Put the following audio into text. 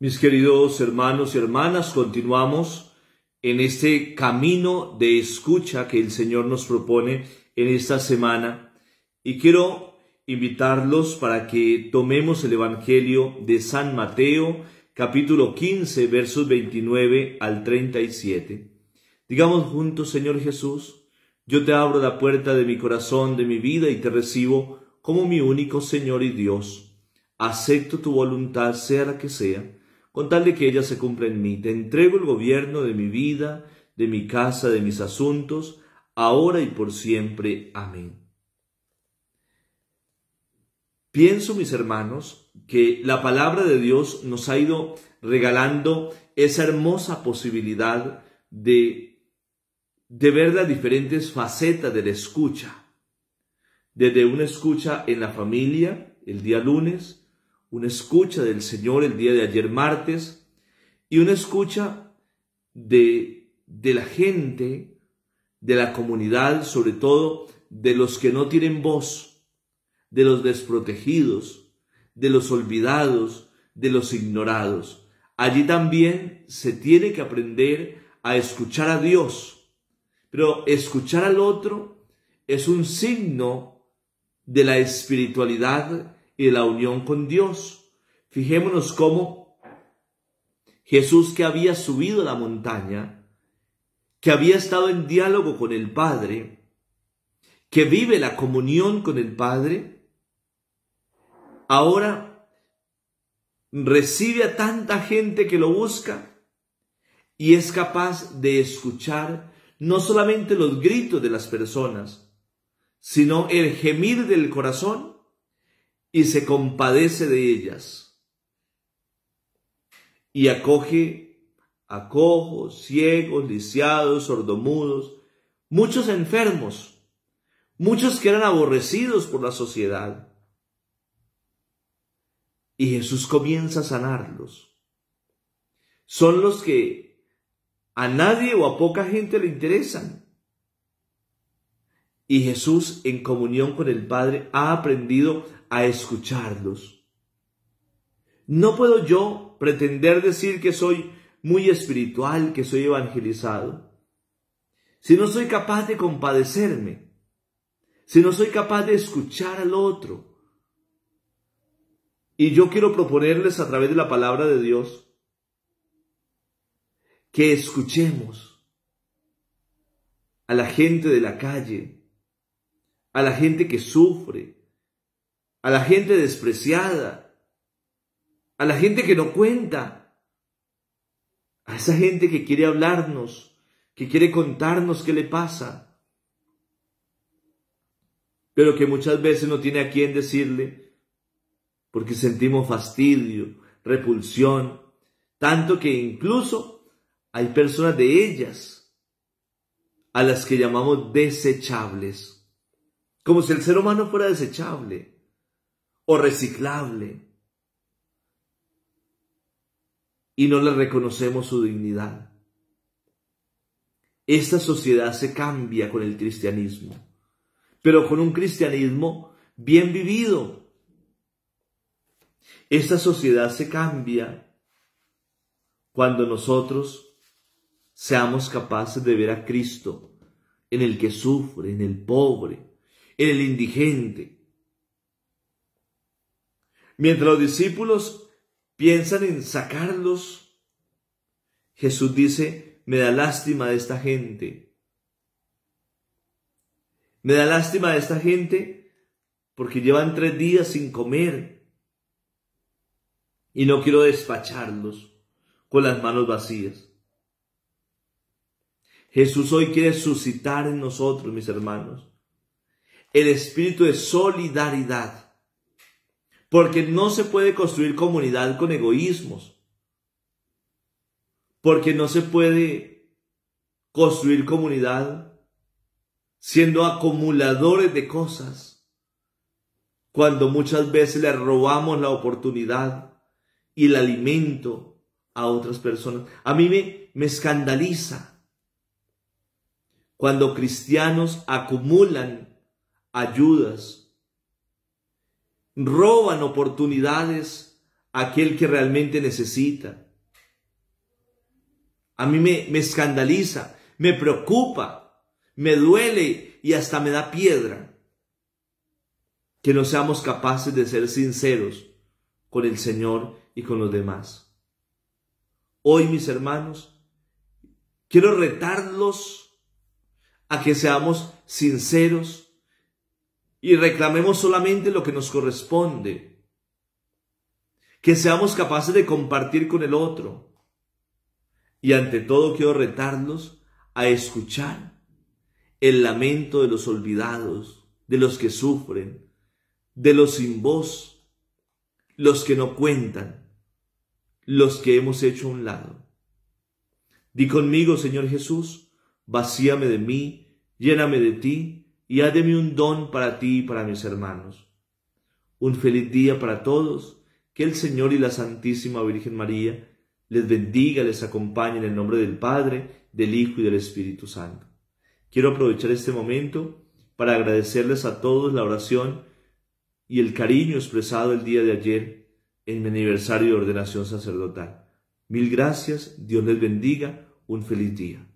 Mis queridos hermanos y hermanas, continuamos en este camino de escucha que el Señor nos propone en esta semana y quiero invitarlos para que tomemos el Evangelio de San Mateo capítulo 15 versos 29 al 37. Digamos juntos, Señor Jesús, yo te abro la puerta de mi corazón, de mi vida y te recibo como mi único Señor y Dios. Acepto tu voluntad sea la que sea con tal de que ella se cumpla en mí. Te entrego el gobierno de mi vida, de mi casa, de mis asuntos, ahora y por siempre. Amén. Pienso, mis hermanos, que la palabra de Dios nos ha ido regalando esa hermosa posibilidad de, de ver las diferentes facetas de la escucha. Desde una escucha en la familia, el día lunes, una escucha del Señor el día de ayer martes y una escucha de, de la gente, de la comunidad, sobre todo de los que no tienen voz, de los desprotegidos, de los olvidados, de los ignorados. Allí también se tiene que aprender a escuchar a Dios, pero escuchar al otro es un signo de la espiritualidad y la unión con Dios. Fijémonos cómo Jesús que había subido la montaña, que había estado en diálogo con el Padre, que vive la comunión con el Padre, ahora recibe a tanta gente que lo busca y es capaz de escuchar no solamente los gritos de las personas, sino el gemir del corazón y se compadece de ellas y acoge a cojos, ciegos, lisiados, sordomudos, muchos enfermos, muchos que eran aborrecidos por la sociedad. Y Jesús comienza a sanarlos. Son los que a nadie o a poca gente le interesan. Y Jesús en comunión con el Padre ha aprendido a escucharlos. No puedo yo pretender decir que soy muy espiritual, que soy evangelizado, si no soy capaz de compadecerme, si no soy capaz de escuchar al otro. Y yo quiero proponerles a través de la palabra de Dios que escuchemos a la gente de la calle, a la gente que sufre, a la gente despreciada, a la gente que no cuenta, a esa gente que quiere hablarnos, que quiere contarnos qué le pasa, pero que muchas veces no tiene a quién decirle porque sentimos fastidio, repulsión, tanto que incluso hay personas de ellas a las que llamamos desechables como si el ser humano fuera desechable o reciclable. Y no le reconocemos su dignidad. Esta sociedad se cambia con el cristianismo, pero con un cristianismo bien vivido. Esta sociedad se cambia cuando nosotros seamos capaces de ver a Cristo en el que sufre, en el pobre, el indigente. Mientras los discípulos piensan en sacarlos, Jesús dice, me da lástima de esta gente. Me da lástima de esta gente porque llevan tres días sin comer y no quiero despacharlos con las manos vacías. Jesús hoy quiere suscitar en nosotros, mis hermanos, el espíritu de solidaridad. Porque no se puede construir comunidad con egoísmos. Porque no se puede construir comunidad siendo acumuladores de cosas. Cuando muchas veces le robamos la oportunidad y el alimento a otras personas. A mí me, me escandaliza cuando cristianos acumulan ayudas, roban oportunidades a aquel que realmente necesita. A mí me, escandaliza, me preocupa, me duele y hasta me da piedra que no seamos capaces de ser sinceros con el Señor y con los demás. Hoy, mis hermanos, quiero retarlos a que seamos sinceros y reclamemos solamente lo que nos corresponde. Que seamos capaces de compartir con el otro. Y ante todo quiero retarlos a escuchar el lamento de los olvidados, de los que sufren, de los sin voz, los que no cuentan, los que hemos hecho a un lado. Di conmigo, Señor Jesús, vacíame de mí, lléname de ti, y hádeme un don para ti y para mis hermanos. Un feliz día para todos, que el Señor y la Santísima Virgen María les bendiga, les acompañe en el nombre del Padre, del Hijo y del Espíritu Santo. Quiero aprovechar este momento para agradecerles a todos la oración y el cariño expresado el día de ayer en mi aniversario de ordenación sacerdotal. Mil gracias, Dios les bendiga, un feliz día.